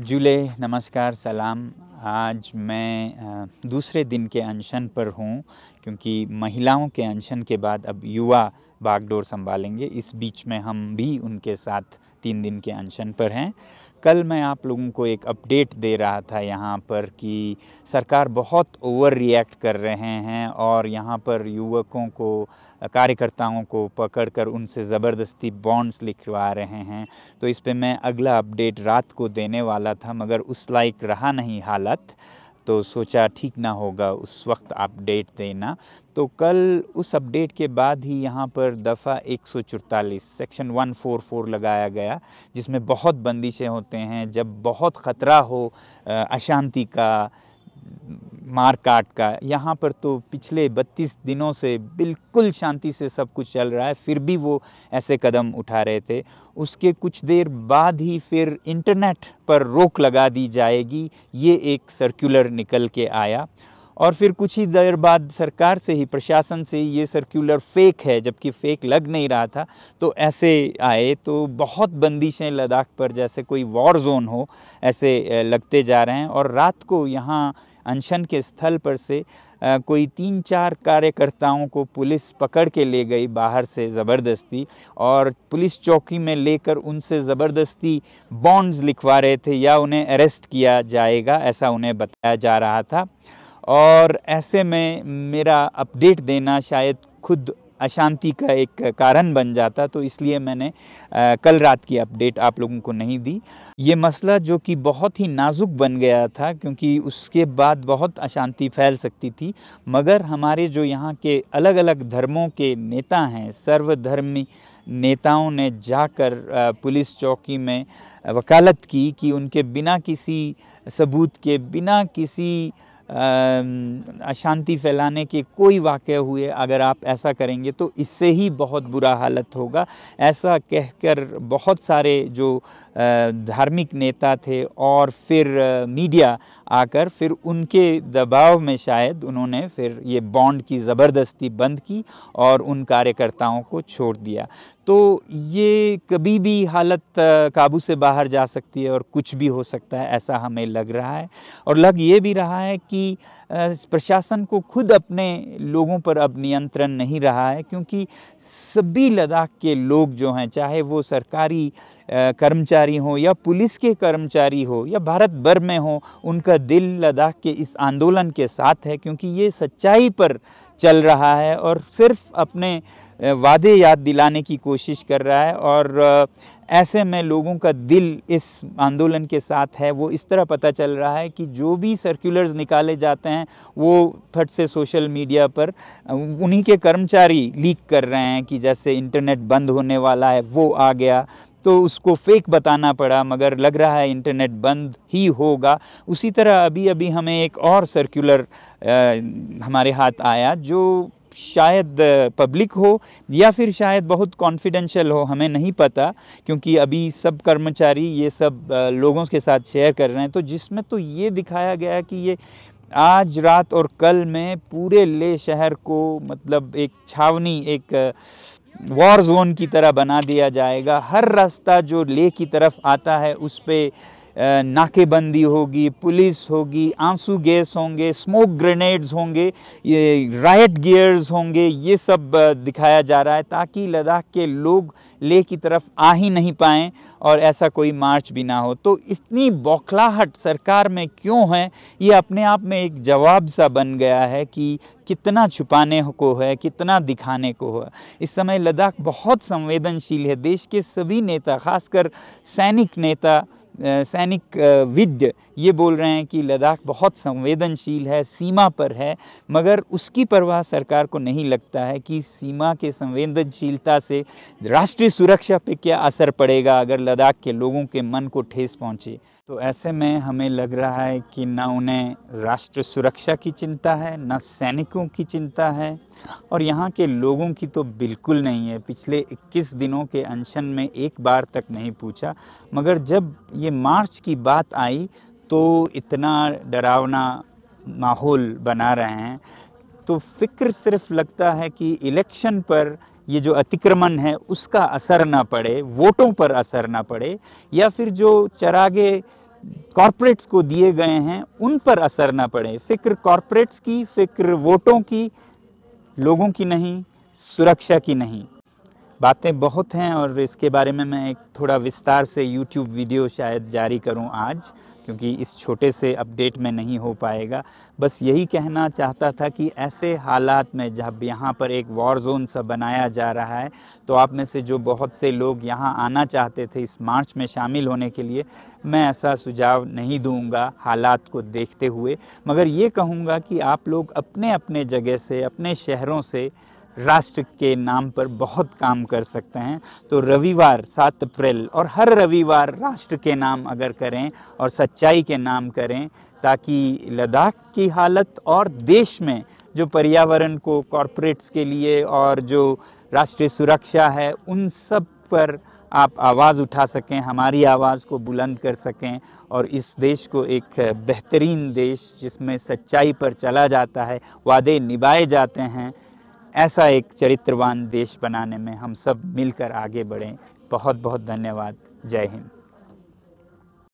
जुले नमस्कार सलाम आज मैं दूसरे दिन के अनशन पर हूँ क्योंकि महिलाओं के अनशन के बाद अब युवा बागडोर संभालेंगे इस बीच में हम भी उनके साथ तीन दिन के अनशन पर हैं कल मैं आप लोगों को एक अपडेट दे रहा था यहाँ पर कि सरकार बहुत ओवर रिएक्ट कर रहे हैं और यहाँ पर युवकों को कार्यकर्ताओं को पकड़कर उनसे ज़बरदस्ती बॉन्ड्स लिखवा रहे हैं तो इस पर मैं अगला अपडेट रात को देने वाला था मगर उस लाइक रहा नहीं हालत तो सोचा ठीक ना होगा उस वक्त अपडेट देना तो कल उस अपडेट के बाद ही यहाँ पर दफ़ा एक सेक्शन 144 लगाया गया जिसमें बहुत बंदिशें होते हैं जब बहुत ख़तरा हो अशांति का मार काट का यहाँ पर तो पिछले 32 दिनों से बिल्कुल शांति से सब कुछ चल रहा है फिर भी वो ऐसे कदम उठा रहे थे उसके कुछ देर बाद ही फिर इंटरनेट पर रोक लगा दी जाएगी ये एक सर्कुलर निकल के आया और फिर कुछ ही देर बाद सरकार से ही प्रशासन से ही ये सर्कुलर फेक है जबकि फेक लग नहीं रहा था तो ऐसे आए तो बहुत बंदिशें लद्दाख पर जैसे कोई वॉर जोन हो ऐसे लगते जा रहे हैं और रात को यहाँ अनशन के स्थल पर से आ, कोई तीन चार कार्यकर्ताओं को पुलिस पकड़ के ले गई बाहर से ज़बरदस्ती और पुलिस चौकी में लेकर उनसे ज़बरदस्ती बॉन्ड्स लिखवा रहे थे या उन्हें अरेस्ट किया जाएगा ऐसा उन्हें बताया जा रहा था और ऐसे में मेरा अपडेट देना शायद खुद अशांति का एक कारण बन जाता तो इसलिए मैंने कल रात की अपडेट आप लोगों को नहीं दी ये मसला जो कि बहुत ही नाजुक बन गया था क्योंकि उसके बाद बहुत अशांति फैल सकती थी मगर हमारे जो यहाँ के अलग अलग धर्मों के नेता हैं सर्वधर्मी नेताओं ने जाकर पुलिस चौकी में वकालत की कि उनके बिना किसी सबूत के बिना किसी अशांति फैलाने के कोई वाक़ हुए अगर आप ऐसा करेंगे तो इससे ही बहुत बुरा हालत होगा ऐसा कहकर बहुत सारे जो धार्मिक नेता थे और फिर मीडिया आकर फिर उनके दबाव में शायद उन्होंने फिर ये बॉन्ड की ज़बरदस्ती बंद की और उन कार्यकर्ताओं को छोड़ दिया तो ये कभी भी हालत काबू से बाहर जा सकती है और कुछ भी हो सकता है ऐसा हमें लग रहा है और लग ये भी रहा है कि प्रशासन को खुद अपने लोगों पर अब नियंत्रण नहीं रहा है क्योंकि सभी लद्दाख के लोग जो हैं चाहे वो सरकारी कर्मचारी हों या पुलिस के कर्मचारी हो या भारत भर में हो उनका दिल लद्दाख के इस आंदोलन के साथ है क्योंकि ये सच्चाई पर चल रहा है और सिर्फ अपने वादे याद दिलाने की कोशिश कर रहा है और ऐसे में लोगों का दिल इस आंदोलन के साथ है वो इस तरह पता चल रहा है कि जो भी सर्कुलर्स निकाले जाते हैं वो फट से सोशल मीडिया पर उन्हीं के कर्मचारी लीक कर रहे हैं कि जैसे इंटरनेट बंद होने वाला है वो आ गया तो उसको फेक बताना पड़ा मगर लग रहा है इंटरनेट बंद ही होगा उसी तरह अभी अभी हमें एक और सर्कुलर हमारे हाथ आया जो शायद पब्लिक हो या फिर शायद बहुत कॉन्फिडेंशियल हो हमें नहीं पता क्योंकि अभी सब कर्मचारी ये सब लोगों के साथ शेयर कर रहे हैं तो जिसमें तो ये दिखाया गया कि ये आज रात और कल में पूरे ले शहर को मतलब एक छावनी एक वॉर जोन की तरह बना दिया जाएगा हर रास्ता जो ले की तरफ आता है उस पर नाकेबंदी होगी पुलिस होगी आंसू गैस होंगे स्मोक ग्रेनेड्स होंगे ये राइट गियर्स होंगे ये सब दिखाया जा रहा है ताकि लद्दाख के लोग लेह की तरफ आ ही नहीं पाएँ और ऐसा कोई मार्च भी ना हो तो इतनी बौखलाहट सरकार में क्यों है ये अपने आप में एक जवाब सा बन गया है कि कितना छुपाने को है कितना दिखाने को है इस समय लद्दाख बहुत संवेदनशील है देश के सभी नेता खासकर सैनिक नेता सैनिक विद ये बोल रहे हैं कि लद्दाख बहुत संवेदनशील है सीमा पर है मगर उसकी परवाह सरकार को नहीं लगता है कि सीमा के संवेदनशीलता से राष्ट्रीय सुरक्षा पे क्या असर पड़ेगा अगर लद्दाख के लोगों के मन को ठेस पहुँचे तो ऐसे में हमें लग रहा है कि ना उन्हें राष्ट्र सुरक्षा की चिंता है ना सैनिकों की चिंता है और यहाँ के लोगों की तो बिल्कुल नहीं है पिछले 21 दिनों के अनशन में एक बार तक नहीं पूछा मगर जब ये मार्च की बात आई तो इतना डरावना माहौल बना रहे हैं तो फिक्र सिर्फ लगता है कि इलेक्शन पर ये जो अतिक्रमण है उसका असर ना पड़े वोटों पर असर ना पड़े या फिर जो चरागे कॉरपोरेट्स को दिए गए हैं उन पर असर ना पड़े फिक्र कॉरपोरेट्स की फिक्र वोटों की लोगों की नहीं सुरक्षा की नहीं बातें बहुत हैं और इसके बारे में मैं एक थोड़ा विस्तार से यूट्यूब वीडियो शायद जारी करूं आज क्योंकि इस छोटे से अपडेट में नहीं हो पाएगा बस यही कहना चाहता था कि ऐसे हालात में जब यहाँ पर एक वॉर जोन सा बनाया जा रहा है तो आप में से जो बहुत से लोग यहाँ आना चाहते थे इस मार्च में शामिल होने के लिए मैं ऐसा सुझाव नहीं दूंगा हालात को देखते हुए मगर ये कहूँगा कि आप लोग अपने अपने जगह से अपने शहरों से राष्ट्र के नाम पर बहुत काम कर सकते हैं तो रविवार सात अप्रैल और हर रविवार राष्ट्र के नाम अगर करें और सच्चाई के नाम करें ताकि लद्दाख की हालत और देश में जो पर्यावरण को कॉरपोरेट्स के लिए और जो राष्ट्रीय सुरक्षा है उन सब पर आप आवाज़ उठा सकें हमारी आवाज़ को बुलंद कर सकें और इस देश को एक बेहतरीन देश जिसमें सच्चाई पर चला जाता है वादे निभाए जाते हैं ऐसा एक चरित्रवान देश बनाने में हम सब मिलकर आगे बढ़ें बहुत बहुत धन्यवाद जय हिंद